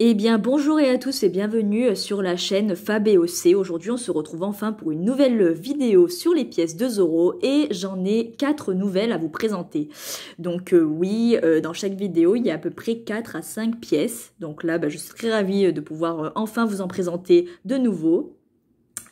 Eh bien bonjour et à tous et bienvenue sur la chaîne Fab Aujourd'hui on se retrouve enfin pour une nouvelle vidéo sur les pièces de Zoro et j'en ai quatre nouvelles à vous présenter. Donc euh, oui, euh, dans chaque vidéo il y a à peu près 4 à 5 pièces. Donc là bah, je suis très ravie de pouvoir euh, enfin vous en présenter de nouveau.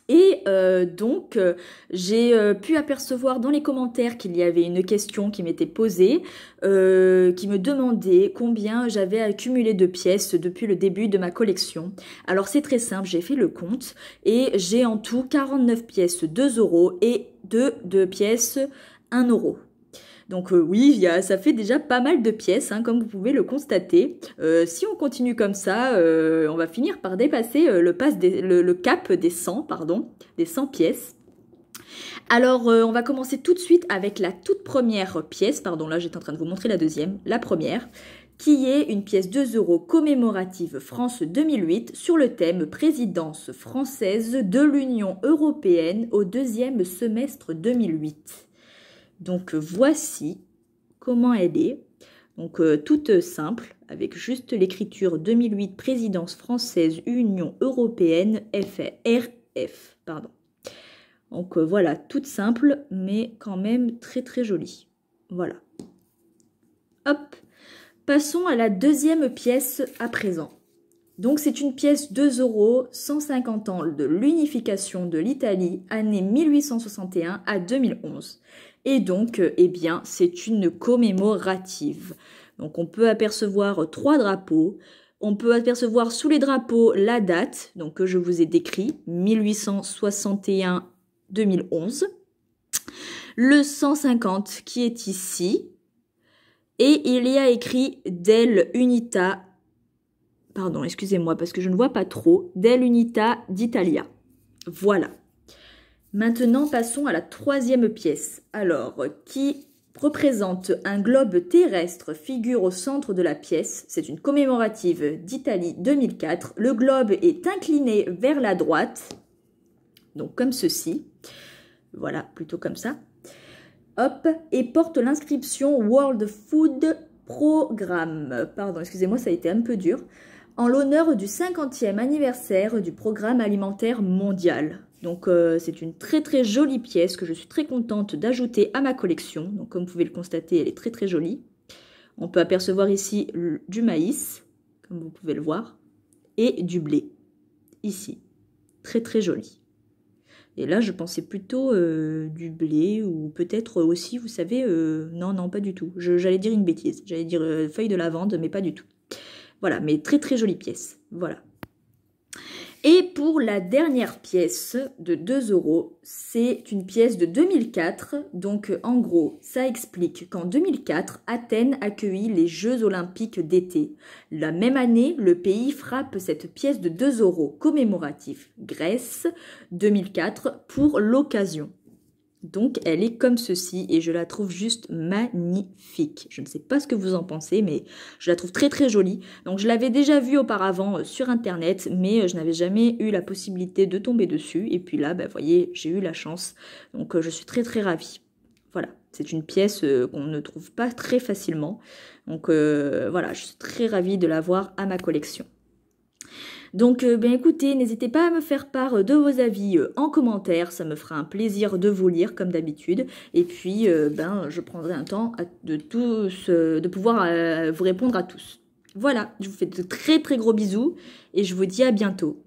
Et euh, donc, euh, j'ai euh, pu apercevoir dans les commentaires qu'il y avait une question qui m'était posée, qui me demandait combien j'avais accumulé de pièces depuis le début de ma collection. Alors c'est très simple, j'ai fait le compte et j'ai en tout 49 pièces 2 euros et deux pièces 1 euro. Donc euh, oui, ça fait déjà pas mal de pièces, hein, comme vous pouvez le constater. Euh, si on continue comme ça, euh, on va finir par dépasser le, cap des 100, pardon, des 100 pièces. Alors, on va commencer tout de suite avec la toute première pièce, pardon, là j'étais en train de vous montrer la deuxième, la première, qui est une pièce 2 euros commémorative France 2008 sur le thème Présidence française de l'Union européenne au deuxième semestre 2008. Donc euh, voici comment elle est. Donc euh, toute simple, avec juste l'écriture 2008 présidence française Union européenne FRF, Pardon. Donc euh, voilà, toute simple, mais quand même très très jolie. Voilà. Hop. Passons à la deuxième pièce à présent. Donc c'est une pièce 2 euros, 150 ans de l'unification de l'Italie, année 1861 à 2011. Et donc, euh, eh bien, c'est une commémorative. Donc, on peut apercevoir trois drapeaux. On peut apercevoir sous les drapeaux la date, donc que je vous ai décrit, 1861-2011. Le 150 qui est ici. Et il y a écrit Dell Unita pardon, excusez-moi parce que je ne vois pas trop, Del Unita d'Italia. Voilà. Maintenant, passons à la troisième pièce. Alors, qui représente un globe terrestre figure au centre de la pièce. C'est une commémorative d'Italie 2004. Le globe est incliné vers la droite, donc comme ceci. Voilà, plutôt comme ça. Hop, et porte l'inscription World Food Programme. Pardon, excusez-moi, ça a été un peu dur en l'honneur du 50e anniversaire du Programme alimentaire mondial. Donc euh, c'est une très très jolie pièce que je suis très contente d'ajouter à ma collection. Donc comme vous pouvez le constater, elle est très très jolie. On peut apercevoir ici du maïs, comme vous pouvez le voir, et du blé, ici. Très très joli. Et là, je pensais plutôt euh, du blé ou peut-être aussi, vous savez, euh, non, non, pas du tout. J'allais dire une bêtise. J'allais dire feuille de lavande, mais pas du tout. Voilà, mais très très jolie pièce. Voilà. Et pour la dernière pièce de 2 euros, c'est une pièce de 2004. Donc euh, en gros, ça explique qu'en 2004, Athènes accueillit les Jeux olympiques d'été. La même année, le pays frappe cette pièce de 2 euros commémoratif Grèce 2004 pour l'occasion. Donc elle est comme ceci et je la trouve juste magnifique. Je ne sais pas ce que vous en pensez mais je la trouve très très jolie. Donc je l'avais déjà vue auparavant euh, sur internet mais euh, je n'avais jamais eu la possibilité de tomber dessus et puis là vous bah, voyez j'ai eu la chance donc euh, je suis très très ravie. Voilà, c'est une pièce qu'on ne trouve pas très facilement. Donc voilà, je suis très ravie de l'avoir à ma collection. Donc, euh, ben écoutez, n'hésitez pas à me faire part euh, de vos avis euh, en commentaire, ça me fera un plaisir de vous lire comme d'habitude. Et puis, ben, je prendrai un temps de tous, de pouvoir vous répondre à tous. Voilà, je vous fais de très très gros bisous et je vous dis à bientôt.